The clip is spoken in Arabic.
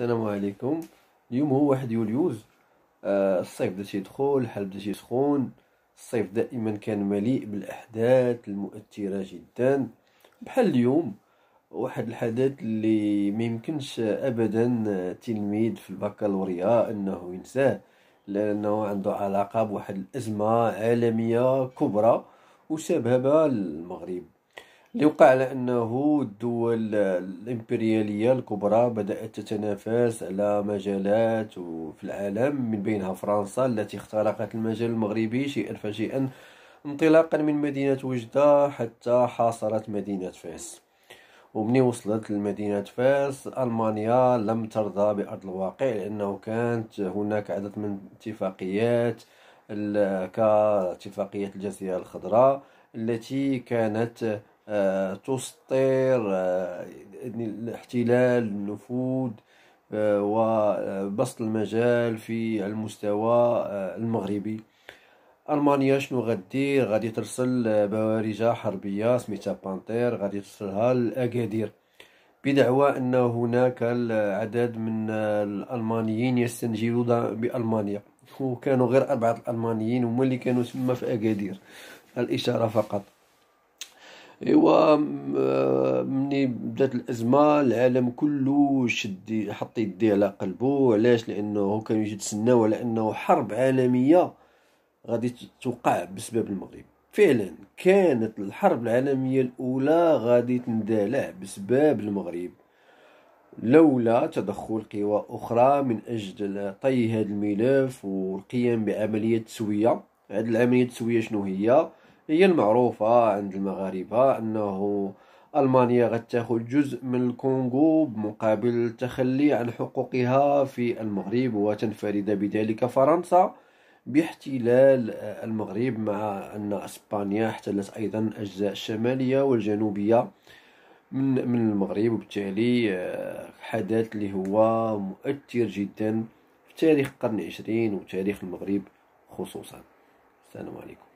السلام عليكم اليوم هو واحد يوليوز آه الصيف بدا تيدخل الحال بدا تيسخون الصيف دائما كان مليء بالاحداث المؤثره جدا بحال اليوم واحد الحدث اللي ما يمكنش ابدا تلميذ في البكالوريا انه ينساه لانه عنده علاقه بواحد الازمه عالميه كبرى وسببها المغرب اللي وقع على انه الدول الامبرياليه الكبرى بدات تتنافس على مجالات في العالم من بينها فرنسا التي اخترقت المجال المغربي شيئا فشيئا انطلاقا من مدينه وجده حتى حاصرت مدينه فاس ومني وصلت لمدينة فاس ألمانيا لم ترضى بأرض الواقع لأنه كانت هناك عدد من اتفاقيات كاتفاقية الجزيرة الخضراء التي كانت آه، تسطر آه، الاحتلال النفوذ آه، وبسط المجال في المستوى المغربي المانيا شنو غدير غادي ترسل بوارجه حربيه سميتها بانتير غادي ترسلها لاكادير بدعوى ان هناك العدد من الالمانيين يستنجدوا بالمانيا وكانوا غير اربعه الالمانيين هما اللي كانوا تما في اكادير الاشاره فقط ايوا مني بدات الازمه العالم كله شد حط يديه على قلبه علاش لانه كانوا يتسناو على انه حرب عالميه غادي توقع بسبب المغرب فعلا كانت الحرب العالميه الاولى غادي تندلع بسبب المغرب لولا تدخل قوى اخرى من اجل طي هذا الملف والقيام بعمليه تسويه هذه العمليه التسويه شنو هي هي المعروفة عند المغاربة أنه ألمانيا غتاخد جزء من الكونغو مقابل التخلي عن حقوقها في المغرب وتنفرد بذلك فرنسا باحتلال المغرب مع أن أسبانيا احتلت أيضا الأجزاء الشمالية والجنوبية من من المغرب وبالتالي آه، حدث اللي هو مؤثر جدا في تاريخ القرن العشرين وتاريخ المغرب خصوصا السلام عليكم